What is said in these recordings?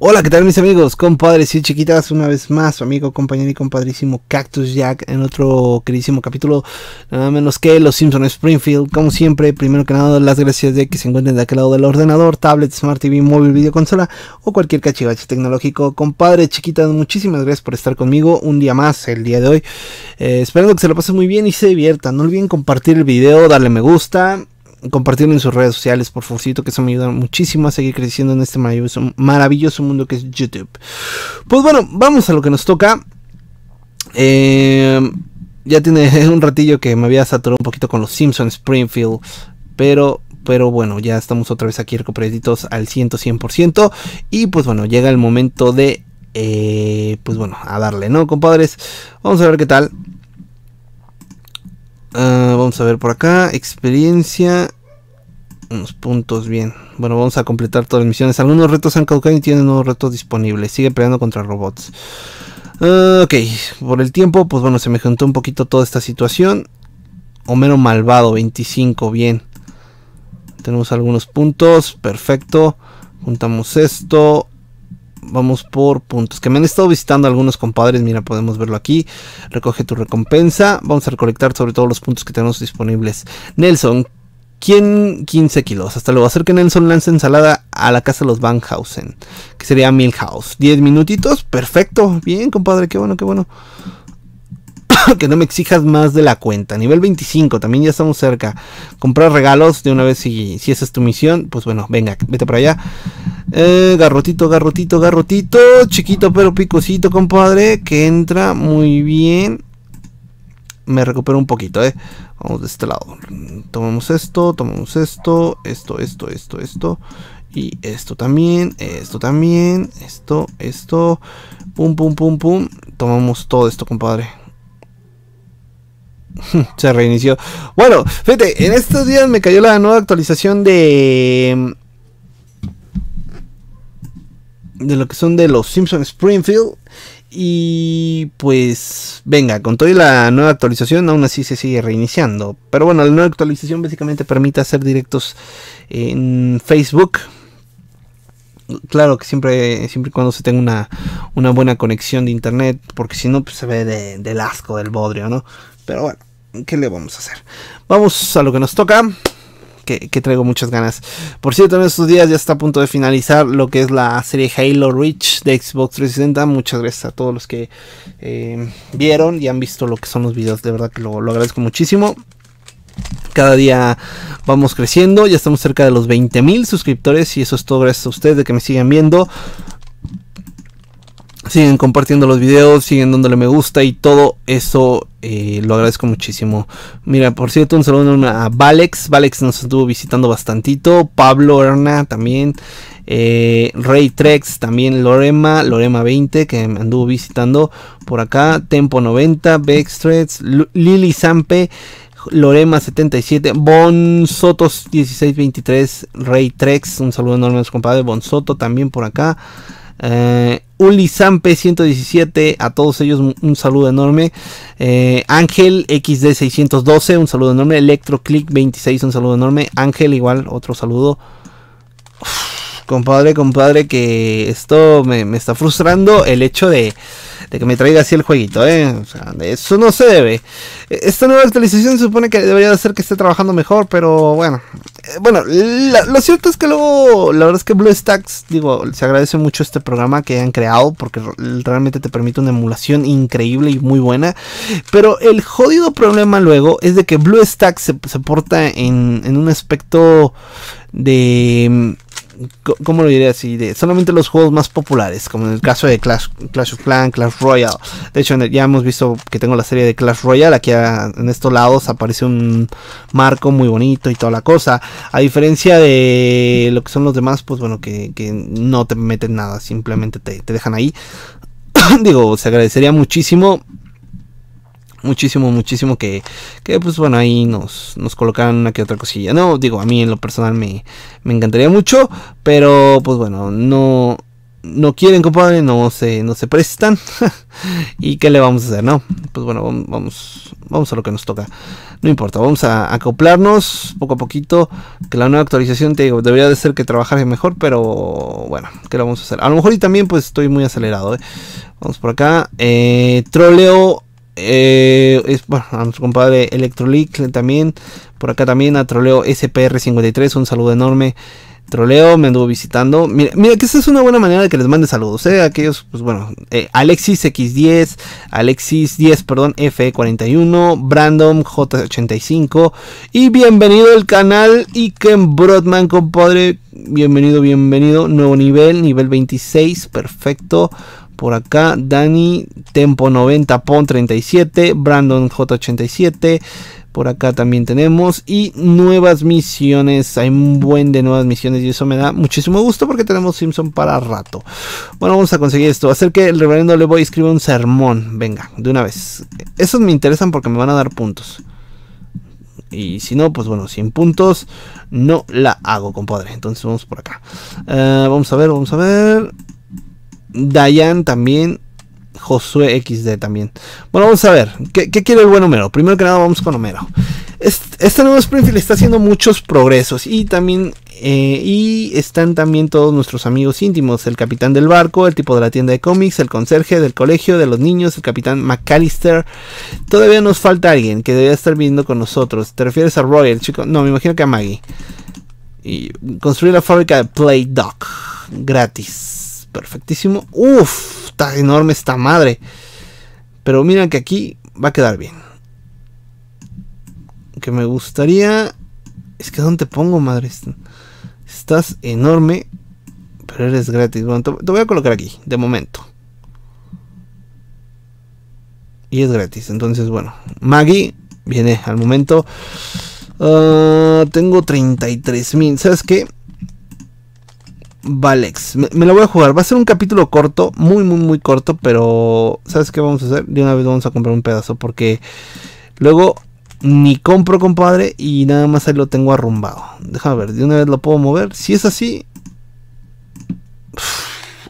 Hola, ¿qué tal mis amigos, compadres y chiquitas? Una vez más, su amigo, compañero y compadrísimo Cactus Jack en otro queridísimo capítulo, nada menos que Los Simpson Springfield. Como siempre, primero que nada, las gracias de que se encuentren de aquel lado del ordenador, tablet, smart TV, móvil, videoconsola o cualquier cachivache tecnológico. Compadres, chiquitas, muchísimas gracias por estar conmigo un día más el día de hoy. Eh, esperando que se lo pasen muy bien y se diviertan. No olviden compartir el video, darle me gusta compartirlo en sus redes sociales, por favorcito, que eso me ayuda muchísimo a seguir creciendo en este maravilloso, mundo que es YouTube. Pues bueno, vamos a lo que nos toca. Eh, ya tiene un ratillo que me había saturado un poquito con los Simpsons Springfield, pero pero bueno, ya estamos otra vez aquí recuperaditos al 100, 100%. Y pues bueno, llega el momento de, eh, pues bueno, a darle, ¿no, compadres? Vamos a ver qué tal. Ah, vamos a ver por acá. Experiencia. Unos puntos bien. Bueno, vamos a completar todas las misiones. Algunos retos han caducado y tienen nuevos retos disponibles. Sigue peleando contra robots. Ah, ok, por el tiempo, pues bueno, se me juntó un poquito toda esta situación. Homero Malvado, 25, bien. Tenemos algunos puntos, perfecto. Juntamos esto vamos por puntos. Que me han estado visitando algunos compadres. Mira, podemos verlo aquí. Recoge tu recompensa. Vamos a recolectar sobre todo los puntos que tenemos disponibles. Nelson, ¿quién 15 kilos? Hasta luego. Hacer que Nelson lance ensalada a la casa de los Vanhausen Que sería Milhouse. 10 minutitos. Perfecto. Bien, compadre. Qué bueno, qué bueno. que no me exijas más de la cuenta. Nivel 25, también ya estamos cerca. Comprar regalos de una vez si, si esa es tu misión. Pues bueno, venga, vete para allá. Eh, garrotito, garrotito, garrotito. Chiquito pero picosito, compadre. Que entra muy bien. Me recupero un poquito, eh. Vamos de este lado. Tomamos esto, tomamos esto, esto, esto, esto, esto. Y esto también, esto también, esto, esto. Pum, pum, pum, pum. Tomamos todo esto, compadre. Se reinició. Bueno, fíjate, en estos días me cayó la nueva actualización de. Mm, de lo que son de los Simpson Springfield. Y pues venga, con toda la nueva actualización aún así se sigue reiniciando. Pero bueno, la nueva actualización básicamente permite hacer directos en Facebook. Claro que siempre, siempre y cuando se tenga una, una buena conexión de internet, porque si no pues, se ve de, del asco, del bodrio, ¿no? Pero bueno, ¿qué le vamos a hacer? Vamos a lo que nos toca. Que, traigo muchas ganas. Por cierto, en estos días ya está a punto de finalizar lo que es la serie Halo Reach de Xbox 360. Muchas gracias a todos los que eh, vieron y han visto lo que son los videos. De verdad que lo, lo agradezco muchísimo. Cada día vamos creciendo, ya estamos cerca de los 20 mil suscriptores y eso es todo gracias a ustedes de que me sigan viendo siguen compartiendo los videos, siguen dándole me gusta y todo eso eh, lo agradezco muchísimo. Mira, por cierto, un saludo a Valex, Valex nos estuvo visitando bastantito, Pablo Erna también, eh, Rey Trex también, Lorema, Lorema 20 que me anduvo visitando por acá, Tempo 90, trex Lili Sampe. Lorema77, bon sotos 1623 Rey Trex, un saludo enorme a los compadres, soto también por acá, eh, Uli p 117, a todos ellos un, saludo enorme. Eh, Ángel XD 612, un saludo enorme. Electroclick 26, un saludo enorme. Ángel igual, otro saludo. compadre, compadre, que esto me, está frustrando el hecho de, que me traiga así el jueguito, ¿eh? eso no se debe. E, esta nueva actualización se supone que debería hacer que esté trabajando mejor, pero bueno, eh, bueno, lo cierto es que luego, la verdad es que BlueStacks, digo, se agradece mucho este programa que han creado porque realmente te permite una emulación increíble y muy buena. Pero el jodido problema luego es de que BlueStacks se, se porta en, en un aspecto de ¿cómo lo diría así? solamente los juegos más populares, como en el caso de Clash, of Clans, Clash Royale. De hecho, ya hemos visto que tengo la serie de Clash Royale. Aquí en estos lados aparece un marco muy bonito y toda la cosa. A diferencia de lo que son los demás, pues bueno, que, no te meten nada, simplemente te, te dejan ahí. Digo, se agradecería muchísimo muchísimo, muchísimo que, pues bueno, ahí nos, nos colocaran una que otra cosilla. No, digo, a mí en lo personal me, encantaría mucho, pero pues bueno, no, no quieren, compadre, no se, no se prestan. ¿Y qué le vamos a hacer, no? Pues bueno, vamos, vamos a lo que nos toca. No importa, vamos a acoplarnos poco a poquito. Que la nueva actualización, te debería de ser que trabajar mejor, pero bueno, ¿qué le vamos a hacer? A lo mejor y también pues estoy muy acelerado, ¿eh? Vamos por acá. Eh, troleo eh, es, bueno, a nuestro compadre Electrolic también. Por acá también a Troleo SPR53. Un saludo enorme. Troleo, me anduvo visitando. Mira, que esa es una buena manera de que les mande saludos. Eh, aquellos, pues bueno, eh, Alexis X10, Alexis 10, perdón, F41, Brandon J85. Y bienvenido al canal Iken Brotman compadre. Bienvenido, bienvenido. Nuevo nivel, nivel 26, perfecto. Por acá, Dani, Tempo 90, Pon 37, Brandon J87. Por acá también tenemos. Y nuevas misiones. Hay un buen de nuevas misiones. Y eso me da muchísimo gusto porque tenemos Simpson para rato. Bueno, vamos a conseguir esto. Hacer que el reverendo le voy escribir un sermón. Venga, de una vez. Esos me interesan porque me van a dar puntos. Y si no, pues bueno, sin puntos no la hago, compadre. Entonces vamos por acá. Eh, vamos a ver, vamos a ver. Diane también. Josué XD también. Bueno, vamos a ver. ¿Qué, quiere el buen Homero? Primero que nada, vamos con Homero. Este, nuevo nuevo Springfield está haciendo muchos progresos. Y también. Eh, y están también todos nuestros amigos íntimos. El capitán del barco, el tipo de la tienda de cómics, el conserje del colegio, de los niños, el capitán McAllister. Todavía nos falta alguien que debería estar viendo con nosotros. ¿Te refieres a Royal chico? No, me imagino que a Maggie. construir la fábrica de Play doc Gratis perfectísimo. Uf, está enorme esta madre. Pero mira que aquí va a quedar bien. Que me gustaría... Es que ¿dónde te pongo, madre? Estás enorme, pero eres gratis. Bueno, te, voy a colocar aquí, de momento. Y es gratis, entonces bueno. Maggie viene al momento. Ah, tengo 33 mil. ¿Sabes qué? Valex. Me, lo voy a jugar. Va a ser un capítulo corto, muy, muy, muy corto, pero ¿sabes qué vamos a hacer? De una vez vamos a comprar un pedazo porque luego ni compro, compadre, y nada más ahí lo tengo arrumbado. Déjame ver, de una vez lo puedo mover. Si es así...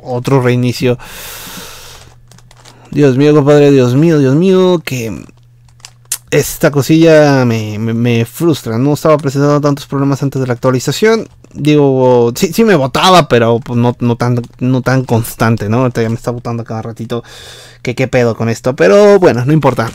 otro reinicio. Dios mío, compadre, Dios mío, Dios mío, que esta cosilla me, frustra. No estaba presentando tantos problemas antes de la actualización. Digo, sí, sí me votaba, pero pues, no, no, tan, no tan constante, ¿no? Ahorita ya me está votando cada ratito. Que qué pedo con esto. Pero bueno, no importa.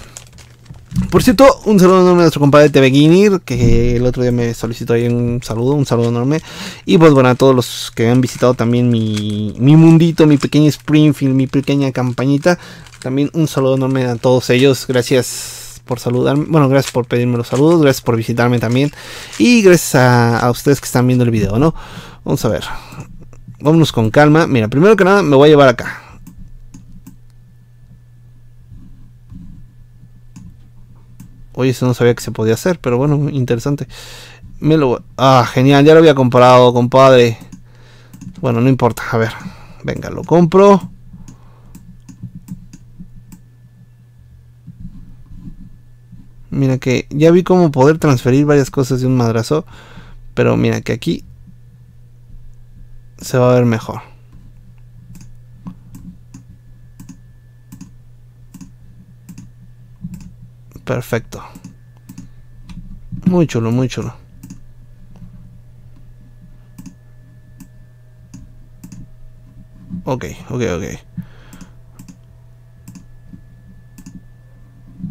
Por cierto, un saludo enorme a nuestro compadre TV que el otro día me solicitó un saludo, un saludo enorme. Y pues bueno, a todos los que han visitado también mi, mi mundito, mi pequeño Springfield, mi pequeña campañita. También un saludo enorme a todos ellos. Gracias por saludarme. Bueno, gracias por pedirme los saludos. Gracias por visitarme también. Y gracias a, ustedes que están viendo el video, ¿no? Vamos a ver. Vámonos con calma. Mira, primero que nada me voy a llevar acá. Oye, eso no sabía que se podía hacer, pero bueno, interesante. Ah, genial, ya lo había comprado, compadre. Bueno, no importa, a ver. Venga, lo compro. Mira que ya vi cómo poder transferir varias cosas de un madrazo. Pero mira que aquí se va a ver mejor. Perfecto. Muy chulo, muy chulo. Ok, ok, ok.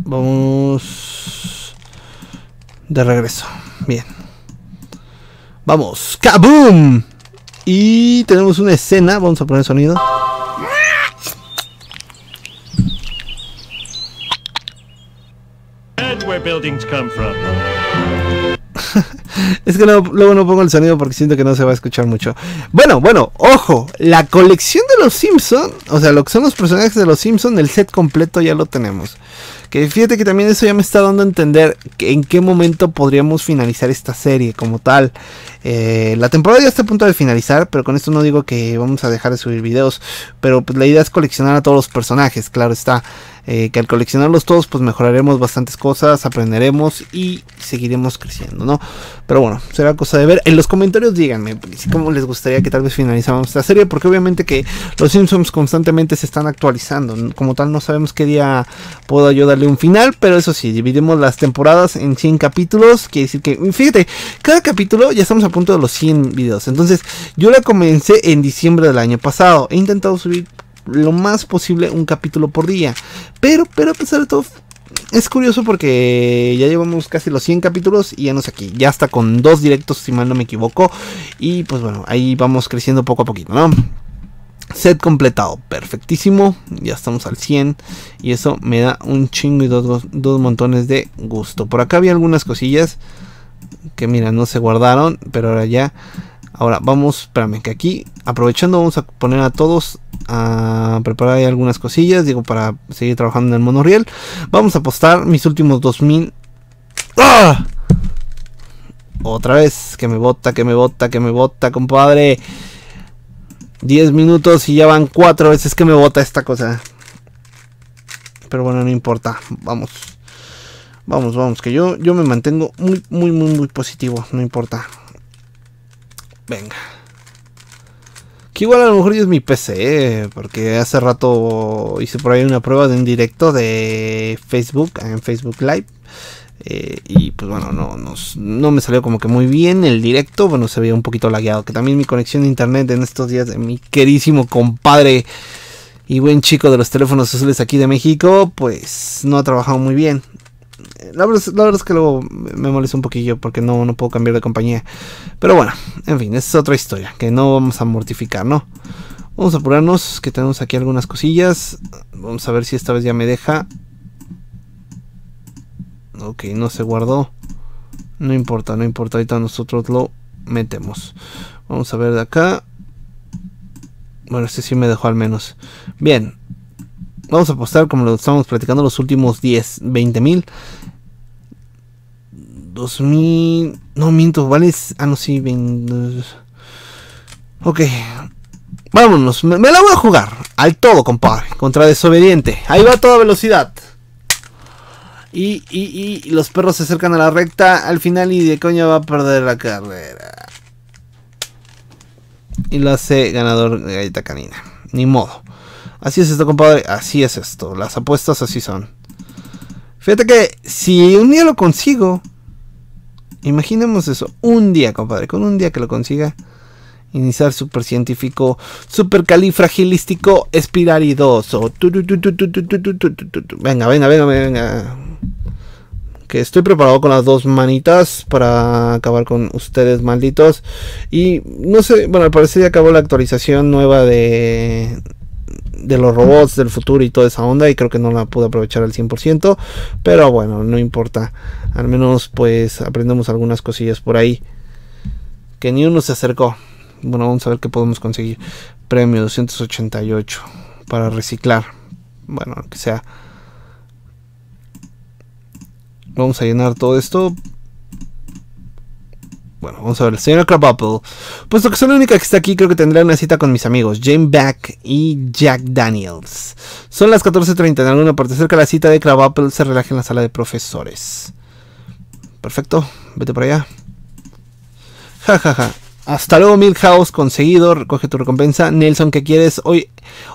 Vamos de regreso. Bien. Vamos. ¡Kaboom! Y tenemos una escena. Vamos a poner sonido. es que luego, luego, no pongo el sonido porque siento que no se va a escuchar mucho. Bueno, bueno, ojo, la colección de los Simpson, o sea, lo que son los personajes de los Simpson, el set completo ya lo tenemos. Que fíjate que también eso ya me está dando a entender en qué momento podríamos finalizar esta serie como tal. Eh, la temporada ya está a punto de finalizar, pero con esto no digo que vamos a dejar de subir videos. Pero pues, la idea es coleccionar a todos los personajes, claro está. Eh, que al coleccionarlos todos pues mejoraremos bastantes cosas, aprenderemos y seguiremos creciendo, ¿no? Pero bueno, será cosa de ver. En los comentarios díganme pues, cómo les gustaría que tal vez finalizáramos esta serie, porque obviamente que los Simpsons constantemente se están actualizando, como tal no sabemos qué día puedo yo darle un final, pero eso sí, dividimos las temporadas en 100 capítulos, quiere decir que, fíjate, cada capítulo ya estamos a punto de los 100 videos, entonces yo la comencé en diciembre del año pasado, he intentado subir lo más posible un capítulo por día. Pero, pero a pesar de todo, es curioso porque ya llevamos casi los 100 capítulos y ya no aquí. Ya está con dos directos, si mal no me equivoco. Y pues bueno, ahí vamos creciendo poco a poquito, ¿no? Set completado, perfectísimo. Ya estamos al 100. Y eso me da un chingo y dos, dos, dos montones de gusto. Por acá había algunas cosillas que, mira, no se guardaron, pero ahora ya. Ahora vamos, espérame, que aquí, aprovechando, vamos a poner a todos a preparar algunas cosillas, digo, para seguir trabajando en el monorriel. Vamos a apostar mis últimos 2000. ¡Ah! Otra vez, que me bota, que me bota, que me bota, compadre. 10 minutos y ya van 4 veces que me bota esta cosa. Pero bueno, no importa. Vamos. Vamos, vamos, que yo, yo me mantengo muy, muy, muy, muy positivo. No importa. Venga igual a lo mejor es mi PC, porque hace rato hice por ahí una prueba de un directo de Facebook, en Facebook Live. Eh, y pues bueno, no, me salió como que muy bien el directo. Bueno, se veía un poquito lagueado. Que también mi conexión de internet en estos días de mi querísimo compadre y buen chico de los teléfonos azules aquí de México, pues no ha trabajado muy bien la verdad, es que luego me molesta un poquillo porque no, no puedo cambiar de compañía. Pero bueno, en fin, esa es otra historia que no vamos a mortificar, ¿no? Vamos a apurarnos, que tenemos aquí algunas cosillas. Vamos a ver si esta vez ya me deja. Ok, no se guardó. No importa, no importa. Ahorita nosotros lo metemos. Vamos a ver de acá. Bueno, este sí me dejó al menos. Bien, Vamos a apostar, como lo estábamos practicando los últimos 10, 20 mil. 2000. No miento, ¿vale? Ah, no, sí, Ok. Vámonos, me, la voy a jugar. Al todo, compadre. Contra desobediente. Ahí va a toda velocidad. Y, y, y los perros se acercan a la recta al final y de coña va a perder la carrera. Y lo hace ganador de galleta canina. Ni modo. Así es esto, compadre. Así es esto. Las apuestas así son. Fíjate que si un día lo consigo, imaginemos eso. Un día, compadre. Con un día que lo consiga. Iniciar super científico, super califragilístico, espiralidoso. Venga, venga, venga, venga. Que estoy preparado con las dos manitas para acabar con ustedes, malditos. Y no sé, bueno, al parecer ya acabó la actualización nueva de, de los robots del futuro y toda esa onda y creo que no la pude aprovechar al 100%, pero bueno, no importa. Al menos pues aprendemos algunas cosillas por ahí. Que ni uno se acercó. Bueno, vamos a ver qué podemos conseguir. Premio 288 para reciclar. Bueno, que sea. Vamos a llenar todo esto bueno, vamos a ver, Señora señor Puesto que soy la única que está aquí, creo que tendré una cita con mis amigos, Jane Beck y Jack Daniels. Son las 14.30 en alguna parte, cerca de la cita de Crabapple, se relaja en la sala de profesores. Perfecto, vete por allá. Ja, ja, ja. Hasta luego, Milhouse, conseguido, recoge tu recompensa. Nelson, ¿qué quieres? Hoy,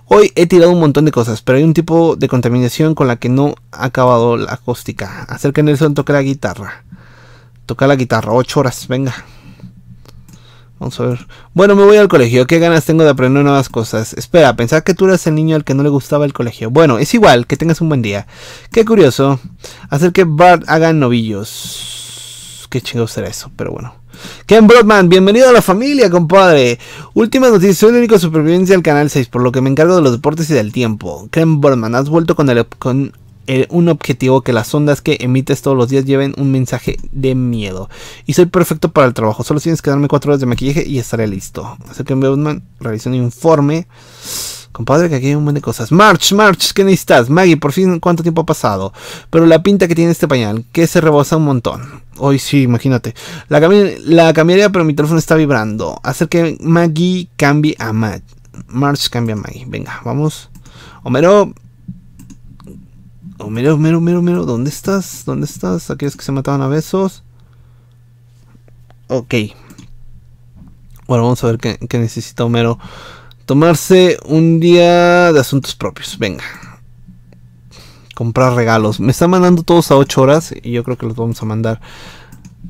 hoy he tirado un montón de cosas, pero hay un tipo de contaminación con la que no ha acabado la acústica. Acerca, Nelson toque la guitarra. Tocar la guitarra, ocho horas, venga. Vamos a ver. Bueno, me voy al colegio. ¿Qué ganas tengo de aprender nuevas cosas? Espera, pensar que tú eras el niño al que no le gustaba el colegio. Bueno, es igual, que tengas un buen día. Qué curioso. Hacer que Bart haga novillos. Qué chingo será eso, pero bueno. Ken Broadman, bienvenido a la familia, compadre. Últimas noticias, soy el único supervivencia del Canal 6, por lo que me encargo de los deportes y del tiempo. Ken Broadman, has vuelto con el, eh, un objetivo que las ondas que emites todos los días lleven un mensaje de miedo. Y soy perfecto para el trabajo. Solo tienes que darme cuatro horas de maquillaje y estaré listo. Así que Batman realizó un informe. Compadre, que aquí hay un montón de cosas. March, March, ¿qué necesitas? Maggie, por fin, ¿cuánto tiempo ha pasado? Pero la pinta que tiene este pañal, que se rebosa un montón. Hoy sí, imagínate. La, la cambiaría, pero mi teléfono está vibrando. Hacer que Maggie cambie a Matt. March cambia a Maggie. Venga, vamos. Homero, Homero, oh, Homero, Homero, Homero, ¿dónde estás? ¿Dónde estás? Aquellos que se mataban a besos. Ok. Bueno, vamos a ver qué, qué necesita Homero. Tomarse un día de asuntos propios. Venga. Comprar regalos. Me están mandando todos a 8 horas. Y yo creo que los vamos a mandar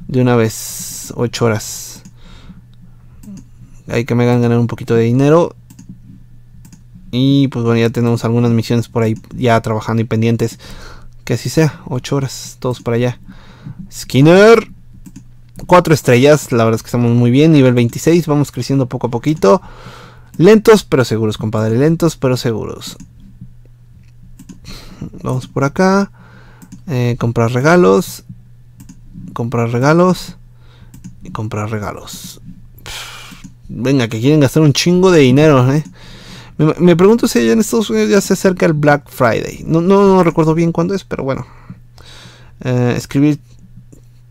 de una vez. 8 horas. Hay que me hagan ganar un poquito de dinero. Y pues bueno, ya tenemos algunas misiones por ahí ya trabajando y pendientes. Que así sea, 8 horas, todos para allá. Skinner. 4 estrellas, la verdad es que estamos muy bien. Nivel 26, vamos creciendo poco a poquito. Lentos pero seguros, compadre. Lentos pero seguros. Vamos por acá. Eh, comprar regalos. Comprar regalos. Y comprar regalos. venga, que quieren gastar un chingo de dinero, ¿eh? Me, pregunto si allá en Estados Unidos ya se acerca el Black Friday. No, no, recuerdo bien cuándo es, pero bueno. Eh, escribir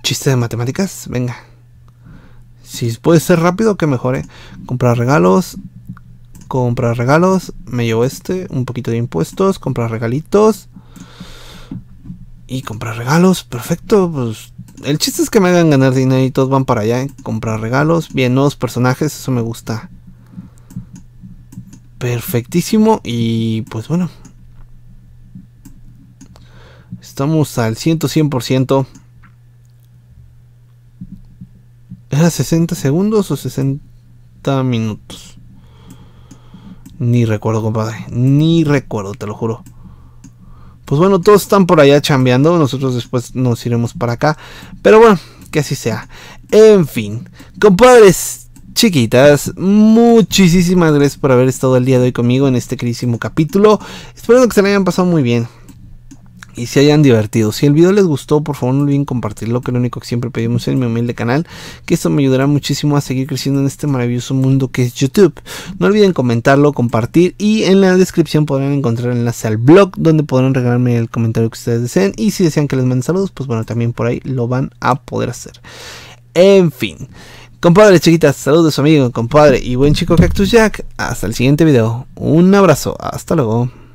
chistes de matemáticas, venga. Si puede ser rápido, que mejore. Comprar regalos. Comprar regalos. Me llevo este. Un poquito de impuestos. Comprar regalitos. Y comprar regalos. Perfecto. Pues el chiste es que me hagan ganar dinero y todos van para allá. ¿eh? Comprar regalos. Bien, nuevos personajes. Eso me gusta perfectísimo y pues bueno. Estamos al 100, ¿Era 60 segundos o 60 minutos? Ni recuerdo, compadre. Ni recuerdo, te lo juro. Pues bueno, todos están por allá chambeando. Nosotros después nos iremos para acá. Pero bueno, que así sea. En fin, compadres, chiquitas, muchísimas gracias por haber estado el día de hoy conmigo en este queridísimo capítulo. Espero que se le hayan pasado muy bien y se hayan divertido. Si el video les gustó, por favor no olviden compartirlo, que lo único que siempre pedimos en mi humilde canal, que esto me ayudará muchísimo a seguir creciendo en este maravilloso mundo que es YouTube. No olviden comentarlo, compartir y en la descripción podrán encontrar el enlace al blog donde podrán regalarme el comentario que ustedes deseen y si desean que les mande saludos, pues bueno, también por ahí lo van a poder hacer. En fin. Compadre, chiquitas, saludos amigo, compadre y buen chico Cactus Jack. Hasta el siguiente video. Un abrazo, hasta luego.